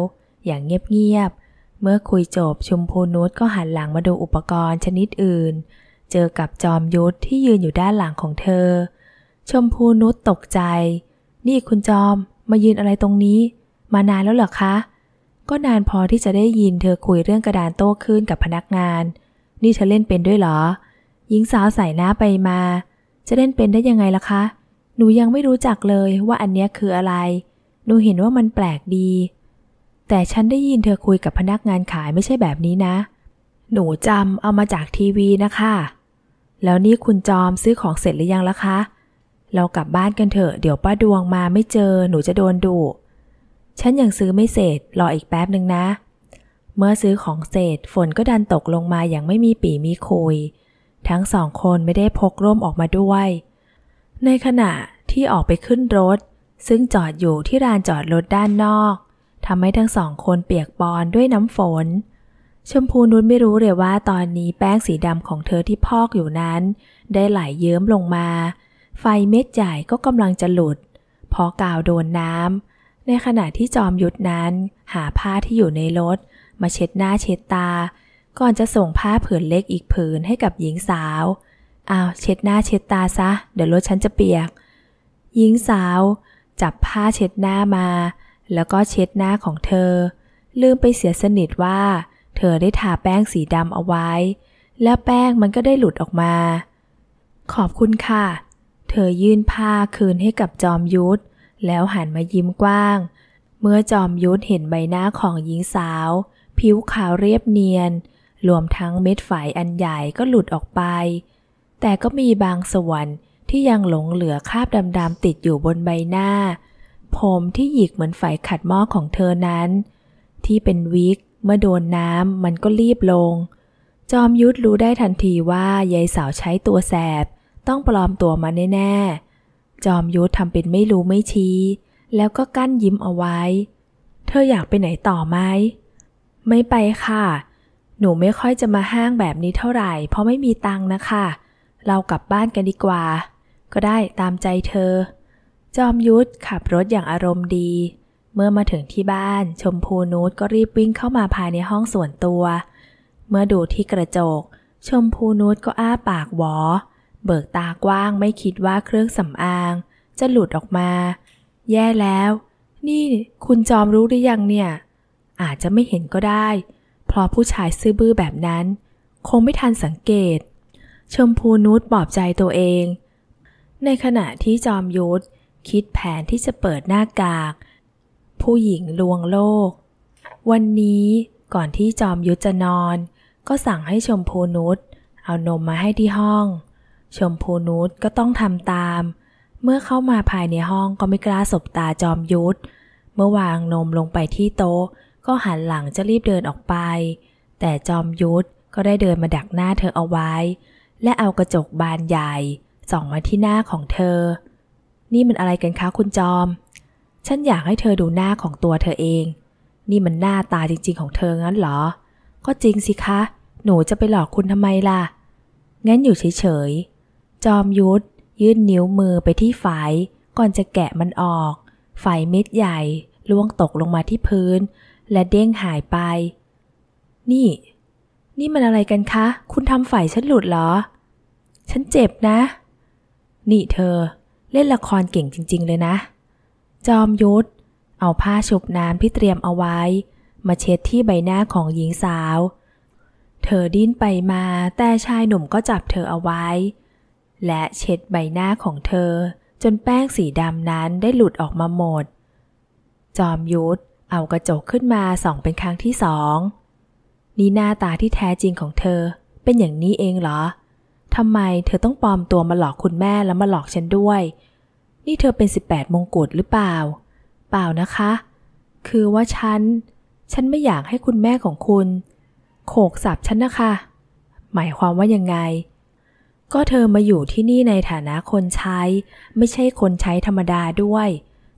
อย่างเงียบ ๆ เมื่อคุยจบชมพูนุชก็หันหลังมาดูอุปกรณ์ชนิดอื่น เจอกับจอมยุทธที่ยืนอยู่ด้านหลังของเธอ ชมพูนุชตกใจนี่คุณจอมมายืนอะไรตรงนี้ มานานแล้วเหรอคะ ก็นานพอที่จะได้ยินเธอคุยเรื่องกระดานโต้คลื่นกับพนักงาน นี่เธอเล่นเป็นด้วยเหรอ หญิงสาวใส่หน้าไปมา จะเล่นเป็นได้ยังไงล่ะคะ หนูยังไม่รู้จักเลยว่าอันเนี้ยคืออะไร หนูเห็นว่ามันแปลกดี แต่ฉันได้ยินเธอคุยกับพนักงานขายไม่ใช่แบบนี้นะ หนูจำเอามาจากทีวีนะคะแล้วนี่คุณจอมซื้อของเสร็จหรือยังล่ะคะเรากลับบ้านกันเถอะ เดี๋ยวป้าดวงมาไม่เจอหนูจะโดนดุ ฉันยังซื้อไม่เสร็จ รออีกแป๊บหนึ่งนะ เมื่อซื้อของเสร็จ ฝนก็ดันตกลงมาอย่างไม่มีปีมีคุย ทั้งสองคนไม่ได้พกร่มออกมาด้วย ในขณะที่ออกไปขึ้นรถ ซึ่งจอดอยู่ที่ลานจอดรถด้านนอก ทำให้ทั้งสองคนเปียกปอนด้วยน้ำฝน ชมพูนุนไม่รู้เลยว่า ตอนนี้แป้งสีดำของเธอที่พอกอยู่นั้น ได้ไหลยเยิ้มลงมาไฟเม็ดใหญ่ก็กำลังจะหลุด พอกาวโดนน้ำ ในขณะที่จอมยุดนั้น หาผ้าที่อยู่ในรถ มาเช็ดหน้าเช็ดตา ก่อนจะส่งผ้าผืนเล็กอีกผืนให้กับหญิงสาว อ้าวเช็ดหน้าเช็ดตาซะ เดี๋ยวรถฉันจะเปียก หญิงสาว จับผ้าเช็ดหน้ามา แล้วก็เช็ดหน้าของเธอ ลืมไปเสียสนิทว่า เธอได้ทาแป้งสีดำเอาไว้ แล้วแป้งมันก็ได้หลุดออกมา ขอบคุณค่ะเธอยื่นผ้าคืนให้กับจอมยุทธแล้วหันมายิ้มกว้าง เมื่อจอมยุทธเห็นใบหน้าของหญิงสาว ผิวขาวเรียบเนียนรวมทั้งเม็ดฝายอันใหญ่ก็หลุดออกไป แต่ก็มีบางส่วนที่ยังหลงเหลือคราบดำ ๆ ติดอยู่บนใบหน้า ผมที่หยิกเหมือนฝายขัดหม้อของเธอนั้น ที่เป็นวิกเมื่อโดนน้ำมันก็รีบลง จอมยุทธรู้ได้ทันทีว่ายายสาวใช้ตัวแสบต้องปลอมตัวมาแน่ ๆ จอมยุทธทำเป็นไม่รู้ไม่ชี้ แล้วก็กั้นยิ้มเอาไว้ เธออยากไปไหนต่อไหม ไม่ไปค่ะ หนูไม่ค่อยจะมาห้างแบบนี้เท่าไหร่ เพราะไม่มีตังค์นะคะ เรากลับบ้านกันดีกว่า ก็ได้ตามใจเธอ จอมยุทธขับรถอย่างอารมณ์ดี เมื่อมาถึงที่บ้าน ชมพูนูตก็รีบวิ่งเข้ามาภายในห้องส่วนตัว เมื่อดูที่กระจก ชมพูนูตก็อ้าปากหวอเบิกตากว้างไม่คิดว่าเครื่องสำอางจะหลุดออกมา แย่แล้ว นี่คุณจอมรู้หรือยังเนี่ย อาจจะไม่เห็นก็ได้ เพราะผู้ชายซื่อบื้อแบบนั้น คงไม่ทันสังเกต ชมพูนุชลอบใจตัวเอง ในขณะที่จอมยุทธคิดแผนที่จะเปิดหน้ากาก ผู้หญิงลวงโลก วันนี้ก่อนที่จอมยุทธจะนอน ก็สั่งให้ชมพูนุชเอานมมาให้ที่ห้องชมพูนุชก็ต้องทำตาม เมื่อเข้ามาภายในห้องก็ไม่กล้าสบตาจอมยุทธเมื่อวางนมลงไปที่โต๊ะก็หันหลังจะรีบเดินออกไป แต่จอมยุทธก็ได้เดินมาดักหน้าเธอเอาไว้ และเอากระจกบานใหญ่ส่องมาที่หน้าของเธอ นี่มันอะไรกันคะคุณจอม ฉันอยากให้เธอดูหน้าของตัวเธอเอง นี่มันหน้าตาจริงๆของเธองั้นเหรอ ก็จริงสิคะ หนูจะไปหลอกคุณทำไมล่ะ งั้นอยู่เฉยจอมยุทธยื่นนิ้วมือไปที่ฝายก่อนจะแกะมันออกฝายเม็ดใหญ่ ล่วงตกลงมาที่พื้น และเด้งหายไป นี่ นี่มันอะไรกันคะ คุณทำฝายฉันหลุดเหรอ ฉันเจ็บนะ นี่เธอ เล่นละครเก่งจริงๆ เลยนะ จอมยุทธเอาผ้าชุบน้ำที่เตรียมเอาไว้ มาเช็ดที่ใบหน้าของหญิงสาว เธอดิ้นไปมา แต่ชายหนุ่มก็จับเธอเอาไว้และเช็ดใบหน้าของเธอ จนแป้งสีดำนั้นได้หลุดออกมาหมด จอมยุทธเอากระจกขึ้นมาส่องเป็นครั้งที่สอง นี่หน้าตาที่แท้จริงของเธอ เป็นอย่างนี้เองเหรอทำไมเธอต้องปลอมตัวมาหลอกคุณแม่แล้วมาหลอกฉันด้วย นี่เธอเป็น18มงกุฎหรือเปล่า เปล่านะคะ คือว่าฉัน ฉันไม่อยากให้คุณแม่ของคุณโขกสับฉันนะคะ หมายความว่ายังไงก็เธอมาอยู่ที่นี่ในฐานะคนใช้ ไม่ใช่คนใช้ธรรมดาด้วย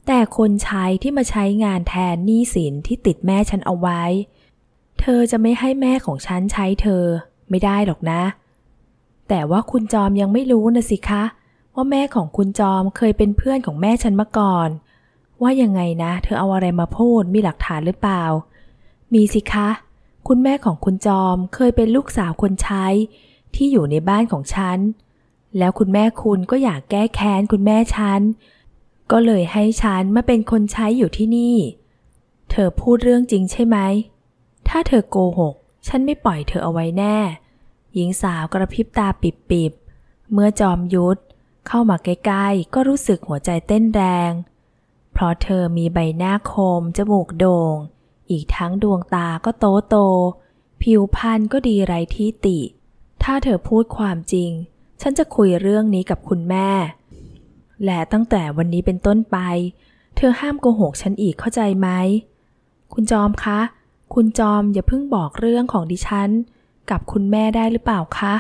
แต่คนใช้ที่มาใช้งานแทนหนี้สินที่ติดแม่ฉันเอาไว้ เธอจะไม่ให้แม่ของฉันใช้เธอ ไม่ได้หรอกนะ แต่ว่าคุณจอมยังไม่รู้นะสิคะ ว่าแม่ของคุณจอมเคยเป็นเพื่อนของแม่ฉันมาก่อน ว่ายังไงนะ เธอเอาอะไรมาพูดมีหลักฐานหรือเปล่า มีสิคะ คุณแม่ของคุณจอมเคยเป็นลูกสาวคนใช้ที่อยู่ในบ้านของฉัน แล้วคุณแม่คุณก็อยากแก้แค้นคุณแม่ฉัน ก็เลยให้ฉันมาเป็นคนใช้อยู่ที่นี่ เธอพูดเรื่องจริงใช่ไหม ถ้าเธอโกหก ฉันไม่ปล่อยเธอเอาไว้แน่ หญิงสาวกระพริบตาปิบๆเมื่อจอมยุทธเข้ามาใกล้ๆ ก็รู้สึกหัวใจเต้นแรง เพราะเธอมีใบหน้าคม จมูกโด่ง อีกทั้งดวงตา ก็โตโต ผิวพรรณก็ดีไรที่ติถ้าเธอพูดความจริง ฉันจะคุยเรื่องนี้กับคุณแม่ และตั้งแต่วันนี้เป็นต้นไป เธอห้ามโกหกฉันอีกเข้าใจไหม คุณจอมคะ คุณจอมอย่าเพิ่งบอกเรื่องของดิฉัน กับคุณแม่ได้หรือเปล่าคะ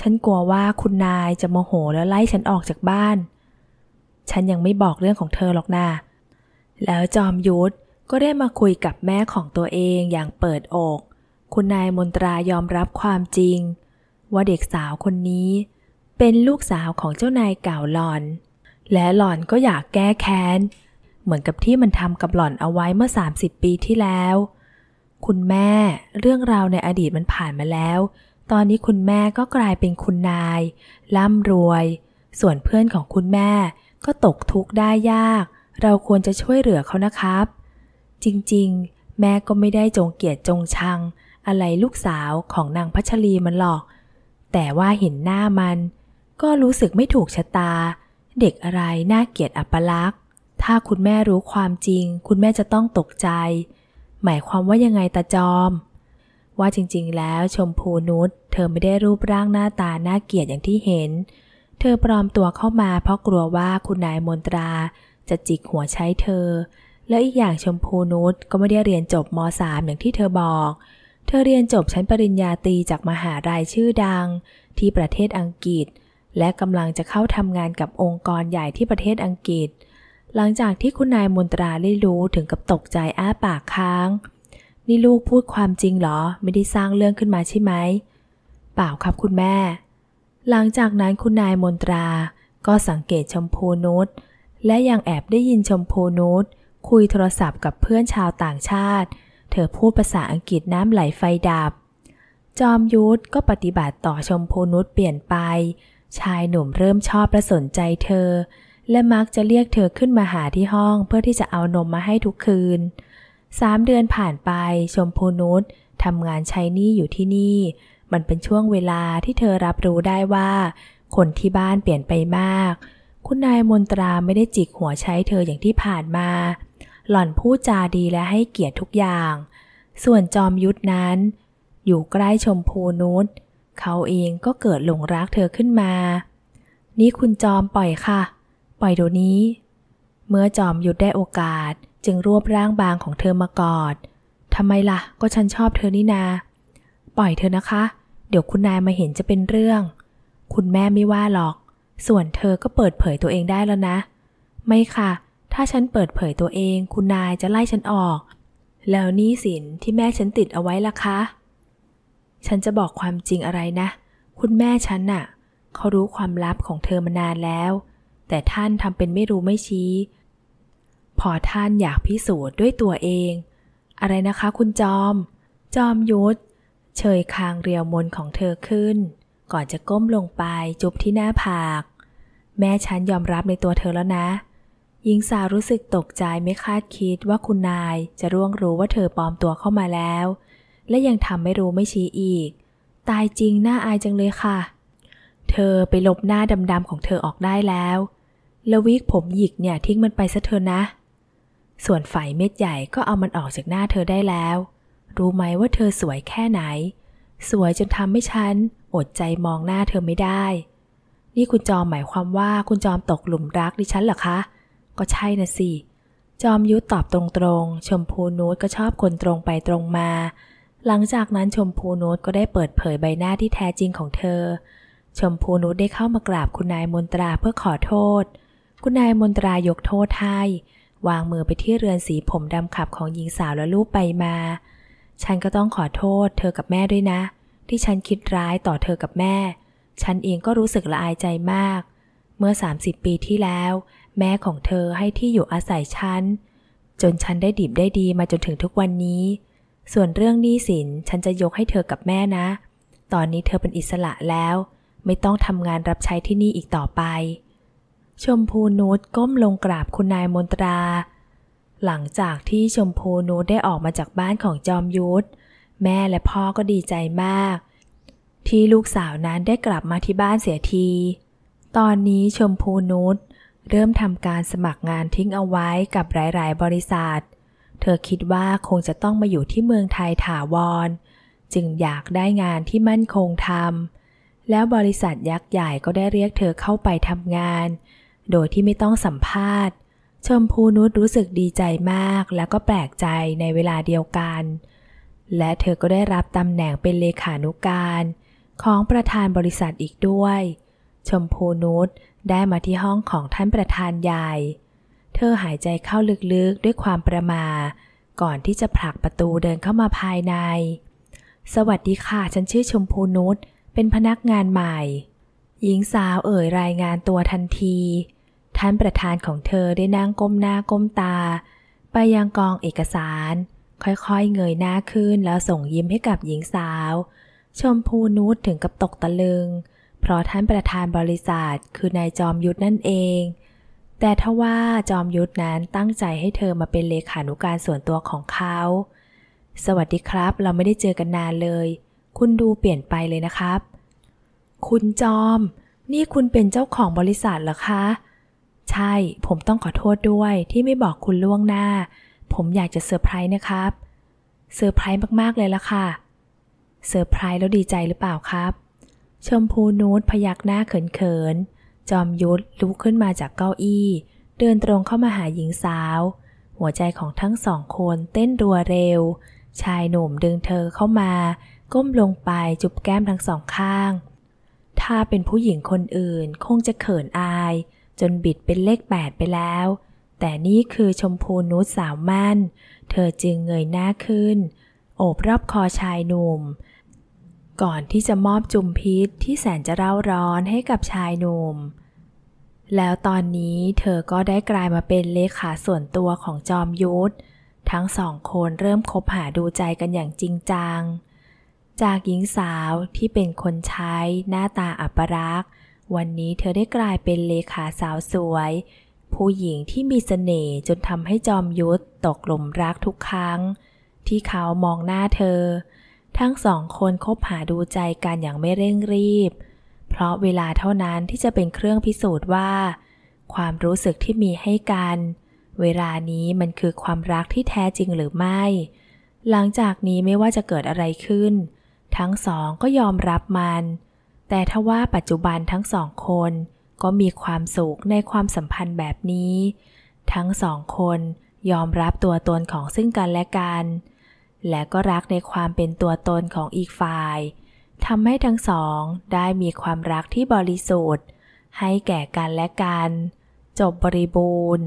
ฉันกลัวว่าคุณนายจะโมโหแล้วไล่ฉันออกจากบ้าน ฉันยังไม่บอกเรื่องของเธอหรอกนะ แล้วจอมยุทธก็ได้มาคุยกับแม่ของตัวเองอย่างเปิดอก คุณนายมนตรายอมรับความจริงว่าเด็กสาวคนนี้เป็นลูกสาวของเจ้านายเก่าหลอน และหลอนก็อยากแก้แค้นเหมือนกับที่มันทำกับหลอนเอาไว้เมื่อ 30 ปีที่แล้ว คุณแม่เรื่องราวในอดีตมันผ่านมาแล้ว ตอนนี้คุณแม่ก็กลายเป็นคุณนาย ร่ำรวย ส่วนเพื่อนของคุณแม่ก็ตกทุกข์ได้ยาก เราควรจะช่วยเหลือเขานะครับ จริงๆ แม่ก็ไม่ได้จงเกียดจงชังอะไรลูกสาวของนางพัชรีมันหรอกแต่ว่าเห็นหน้ามันก็รู้สึกไม่ถูกชะตา เด็กอะไรน่าเกลียดอัปลักษ์ถ้าคุณแม่รู้ความจริง คุณแม่จะต้องตกใจ หมายความว่ายังไงตาจอม ว่าจริงๆแล้วชมพูนุชเธอไม่ได้รูปร่างหน้าตาน่าเกลียดอย่างที่เห็น เธอปลอมตัวเข้ามาเพราะกลัวว่าคุณนายมนตรา จะจิกหัวใช้เธอ และอีกอย่างชมพูนุชก็ไม่ได้เรียนจบม .3 อย่างที่เธอบอกเธอเรียนจบชั้นปริญญาตรีจากมหาลัยชื่อดังที่ประเทศอังกฤษ และกำลังจะเข้าทำงานกับองค์กรใหญ่ที่ประเทศอังกฤษ หลังจากที่คุณนายมนตราได้รู้ถึงกับตกใจอ้าปากค้าง นี่ลูกพูดความจริงเหรอไม่ได้สร้างเรื่องขึ้นมาใช่ไหมเปล่าครับคุณแม่ หลังจากนั้นคุณนายมนตราก็สังเกตชมพูนุชและยังแอบได้ยินชมพูนุชคุยโทรศัพท์กับเพื่อนชาวต่างชาติธอพูดภาษาอังกฤษน้ำไหลไฟดับ จอมยุทธก็ปฏิบัติต่อชมพูนุชเปลี่ยนไป ชายหนุ่มเริ่มชอบประสนใจเธอ และมักจะเรียกเธอขึ้นมาหาที่ห้องเพื่อที่จะเอานมมาให้ทุกคืน สามเดือนผ่านไป ชมพูนุชทำงานใช้นี่อยู่ที่นี่ มันเป็นช่วงเวลาที่เธอรับรู้ได้ว่า คนที่บ้านเปลี่ยนไปมาก คุณนายมนตราไม่ได้จิกหัวใช้เธออย่างที่ผ่านมาหล่อนพูดจาดีและให้เกียรติทุกอย่าง ส่วนจอมยุทธนั้น อยู่ใกล้ชมพูนุชเขาเองก็เกิดหลงรักเธอขึ้นมา นี่คุณจอมปล่อยค่ะ ปล่อยเดี๋ยวนี้ เมื่อจอมยุทธได้โอกาสจึงรวบร่างบางของเธอมากอด ทำไมละ่ะก็ฉันชอบเธอนี่นา ปล่อยเธอนะคะ เดี๋ยวคุณนายมาเห็นจะเป็นเรื่อง คุณแม่ไม่ว่าหรอก ส่วนเธอก็เปิดเผยตัวเองได้แล้วนะ ไม่ค่ะถ้าฉันเปิดเผยตัวเอง คุณนายจะไล่ฉันออก แล้วนี่สินที่แม่ฉันติดเอาไว้ล่ะคะ ฉันจะบอกความจริงอะไรนะ คุณแม่ฉันน่ะ เขารู้ความลับของเธอมานานแล้ว แต่ท่านทำเป็นไม่รู้ไม่ชี้ พอท่านอยากพิสูจน์ด้วยตัวเอง อะไรนะคะคุณจอม จอมยุทธเชยคางเรียวมนของเธอขึ้น ก่อนจะก้มลงไปจุบที่หน้าผาก แม่ฉันยอมรับในตัวเธอแล้วนะเหญิงสาวรู้สึกตกใจไม่คาดคิดว่าคุณนายจะร่วงรู้ว่าเธอปลอมตัวเข้ามาแล้ว และยังทำไม่รู้ไม่ชี้อีก ตายจริง น่าอายจังเลยค่ะ เธอไปลบหน้าดำๆของเธอออกได้แล้วและวิกผมหยิกเนี่ยทิ้งมันไปซะเถอะนะ ส่วนฝ่ายเม็ดใหญ่ก็เอามันออกจากหน้าเธอได้แล้ว รู้ไหมว่าเธอสวยแค่ไหน สวยจนทำให้ฉันอดใจมองหน้าเธอไม่ได้ นี่คุณจอมหมายความว่าคุณจอมตกหลุมรักดิฉันเหรอคะก็ใช่นะสิ จอมยุทธตอบตรงๆ ชมพูนูตก็ชอบคนตรงไปตรงมา หลังจากนั้นชมพูนูตก็ได้เปิดเผยใบหน้าที่แท้จริงของเธอ ชมพูนูตได้เข้ามากราบคุณนายมนตราเพื่อขอโทษ คุณนายมนตรายกโทษให้ วางมือไปที่เรือนสีผมดำขับของหญิงสาวและลูกไปมา ฉันก็ต้องขอโทษเธอกับแม่ด้วยนะ ที่ฉันคิดร้ายต่อเธอกับแม่ ฉันเองก็รู้สึกละอายใจมาก เมื่อ30ปีที่แล้วแม่ของเธอให้ที่อยู่อาศัยฉัน จนฉันได้ดีบได้ดีมาจนถึงทุกวันนี้ ส่วนเรื่องหนี้สิน ฉันจะยกให้เธอกับแม่นะ ตอนนี้เธอเป็นอิสระแล้วไม่ต้องทำงานรับใช้ที่นี่อีกต่อไป ชมพูนูชก้มลงกราบคุณนายมนตรา หลังจากที่ชมพูนูตได้ออกมาจากบ้านของจอมยุทธแม่และพ่อก็ดีใจมาก ที่ลูกสาวนั้นได้กลับมาที่บ้านเสียที ตอนนี้ชมพูนูชเริ่มทำการสมัครงานทิ้งเอาไว้กับหลาย ๆ บริษัท เธอคิดว่าคงจะต้องมาอยู่ที่เมืองไทยถาวร จึงอยากได้งานที่มั่นคงทำ แล้วบริษัทยักษ์ใหญ่ก็ได้เรียกเธอเข้าไปทำงาน โดยที่ไม่ต้องสัมภาษณ์ ชมพูนุชรู้สึกดีใจมากแล้วก็แปลกใจในเวลาเดียวกัน และเธอก็ได้รับตำแหน่งเป็นเลขานุการ ของประธานบริษัทอีกด้วย ชมพูนุชได้มาที่ห้องของท่านประธานยายเธอหายใจเข้าลึกๆด้วยความประมา ก่อนที่จะผลักประตูเดินเข้ามาภายใน สวัสดีค่ะ ฉันชื่อชมพูนุชเป็นพนักงานใหม่ หญิงสาวเอ่ยรายงานตัวทันที ท่านประธานของเธอได้นั่งก้มหน้าก้มตา ไปยังกองเอกสาร ค่อย ๆเงยหน้าขึ้นแล้วส่งยิ้มให้กับหญิงสาวชมพูนุชถึงกับตกตะลึงเพราะท่านประธานบริษัท คือนายจอมยุทธนั่นเอง แต่ทว่าจอมยุทธนั้นตั้งใจให้เธอมาเป็นเลขานุการส่วนตัวของเขา สวัสดีครับ เราไม่ได้เจอกันนานเลย คุณดูเปลี่ยนไปเลยนะครับ คุณจอม นี่คุณเป็นเจ้าของบริษัทเหรอคะ ใช่ ผมต้องขอโทษด้วย ที่ไม่บอกคุณล่วงหน้า ผมอยากจะเซอร์ไพรส์นะครับ เซอร์ไพรส์มากๆเลยละค่ะ เซอร์ไพรส์แล้วดีใจหรือเปล่าครับชมพูนูดพยักหน้าเขินๆ จอมยุทธลุกขึ้นมาจากเก้าอี้ เดินตรงเข้ามาหาหญิงสาว หัวใจของทั้งสองคนเต้นรัวเร็ว ชายหนุ่มดึงเธอเข้ามา ก้มลงไปจุบแก้มทั้งสองข้าง ถ้าเป็นผู้หญิงคนอื่นคงจะเขินอายจนบิดเป็นเลขแปดไปแล้ว แต่นี่คือชมพูนูดสาวมั่น เธอจึงเงยหน้าขึ้นโอบรอบคอชายหนุ่มก่อนที่จะมอบจุมพิษที่แสนจะเร่าร้อนให้กับชายหนุ่ม แล้วตอนนี้เธอก็ได้กลายมาเป็นเลขาส่วนตัวของจอมยุทธทั้งสองคนเริ่มคบหาดูใจกันอย่างจริงจัง จากหญิงสาวที่เป็นคนใช้หน้าตาอัปรักษ์วันนี้เธอได้กลายเป็นเลขาสาวสวย ผู้หญิงที่มีสเสน่ห์จนทำให้จอมยุทธตกหลุมรักทุกครั้ง ที่เขามองหน้าเธอทั้งสองคนคบหาดูใจกันอย่างไม่เร่งรีบ เพราะเวลาเท่านั้นที่จะเป็นเครื่องพิสูจน์ว่า ความรู้สึกที่มีให้กัน เวลานี้มันคือความรักที่แท้จริงหรือไม่ หลังจากนี้ไม่ว่าจะเกิดอะไรขึ้น ทั้งสองก็ยอมรับมัน แต่ถ้าว่าปัจจุบันทั้งสองคนก็มีความสุขในความสัมพันธ์แบบนี้ ทั้งสองคนยอมรับตัวตนของซึ่งกันและกันและก็รักในความเป็นตัวตนของอีกฝ่าย ทำให้ทั้งสองได้มีความรักที่บริสุทธิ์ ให้แก่กันและกัน จบบริบูรณ์